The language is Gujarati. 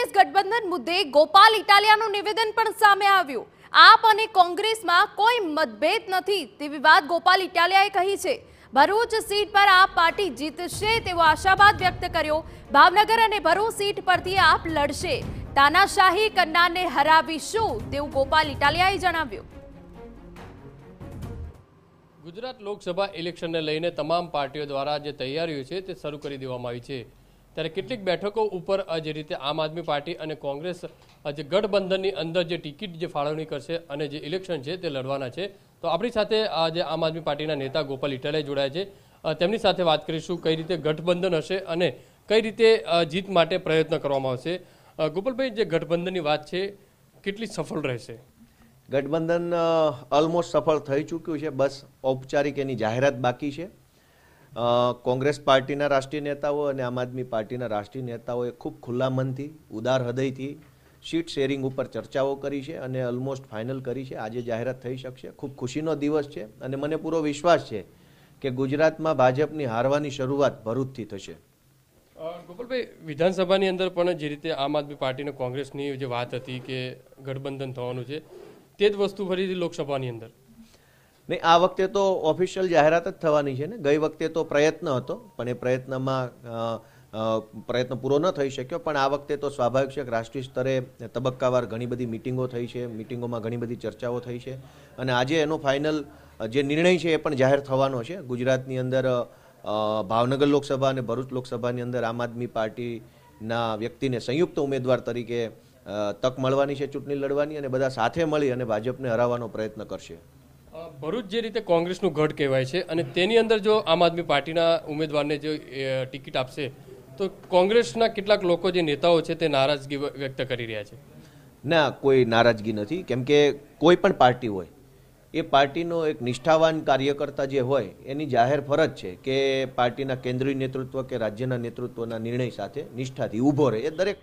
કોંગ્રેસ ગઠબંધન મુદ્દે ગોપાલ ઇટાલિયાનું નિવેદન પણ સામે આવ્યું આપ અને કોંગ્રેસમાં કોઈ મતભેદ નથી તેવી વાત ગોપાલ ઇટાલિયાએ કહી છે ભરૂચ સીટ પર આપ પાર્ટી જીતશે તેવો આશાવાદ વ્યક્ત કર્યો ભાવનગર અને ભરૂચ સીટ પરથી આપ લડશે તાનાશાહી કન્નાને હરાવીશું તેવું ગોપાલ ઇટાલિયાએ જણાવ્યું ગુજરાત લોકસભા ઇલેક્શનને લઈને તમામ પાર્ટીઓ દ્વારા જે તૈયારીઓ છે તે શરૂ કરી દેવામાં આવી છે ત્યારે કેટલીક બેઠકો ઉપર જે રીતે આમ આદમી પાર્ટી અને કોંગ્રેસ જે ગઠબંધનની અંદર જે ટિકિટ જે ફાળવણી કરશે અને જે ઇલેક્શન છે તે લડવાના છે તો આપણી સાથે જે આમ આદમી પાર્ટીના નેતા ગોપાલ ઇટાલિયા જોડાયા છે તેમની સાથે વાત કરીશું કઈ રીતે ગઠબંધન હશે અને કઈ રીતે જીત માટે પ્રયત્ન કરવામાં આવશે ગોપાલભાઈ જે ગઠબંધનની વાત છે કેટલી સફળ રહેશે ગઠબંધન ઓલમોસ્ટ સફળ થઈ ચૂક્યું છે બસ ઔપચારિક એની જાહેરાત બાકી છે કોંગ્રેસ પાર્ટીના રાષ્ટ્રીય નેતાઓ અને આમ આદમી પાર્ટીના રાષ્ટ્રીય નેતાઓએ ખૂબ ખુલ્લા મનથી ઉદાર હૃદયથી શીટ શેરિંગ ઉપર ચર્ચાઓ કરી છે અને ઓલમોસ્ટ ફાઇનલ કરી છે આજે જાહેરાત થઈ શકશે ખૂબ ખુશીનો દિવસ છે અને મને પૂરો વિશ્વાસ છે કે ગુજરાતમાં ભાજપની હારવાની શરૂઆત ભરૂચથી થશે ગોપાલભાઈ વિધાનસભાની અંદર પણ જે રીતે આમ આદમી પાર્ટીને કોંગ્રેસની જે વાત હતી કે ગઠબંધન થવાનું છે તે જ વસ્તુ ફરીથી લોકસભાની અંદર નહીં આ વખતે તો ઓફિશિયલ જાહેરાત જ થવાની છે ને ગઈ વખતે તો પ્રયત્ન હતો પણ એ પ્રયત્નમાં પ્રયત્ન પૂરો ન થઈ શક્યો પણ આ વખતે તો સ્વાભાવિક છે કે રાષ્ટ્રીય સ્તરે તબક્કાવાર ઘણી બધી મિટિંગો થઈ છે મિટિંગોમાં ઘણી બધી ચર્ચાઓ થઈ છે અને આજે એનો ફાઇનલ જે નિર્ણય છે એ પણ જાહેર થવાનો છે ગુજરાતની અંદર ભાવનગર લોકસભા અને ભરૂચ લોકસભાની અંદર આમ આદમી પાર્ટીના વ્યક્તિને સંયુક્ત ઉમેદવાર તરીકે તક મળવાની છે ચૂંટણી લડવાની અને બધા સાથે મળી અને ભાજપને હરાવવાનો પ્રયત્ન કરશે ભરૂચ જે રીતે કોંગ્રેસનું ગઢ કહેવાય છે અને તેની અંદર જો આમ આદમી પાર્ટીના ઉમેદવારને જો ટિકિટ આપશે તો કોંગ્રેસના કેટલાક લોકો જે નેતાઓ છે તે નારાજગી વ્યક્ત કરી રહ્યા છે ના કોઈ નારાજગી નથી કેમ કે કોઈ પણ પાર્ટી હોય એ પાર્ટીનો એક નિષ્ઠાવાન કાર્યકર્તા જે હોય એની જાહેર ફરજ છે કે પાર્ટીના કેન્દ્રીય નેતૃત્વ કે રાજ્યના નેતૃત્વના નિર્ણય સાથે નિષ્ઠાથી ઊભો રહે એ દરેક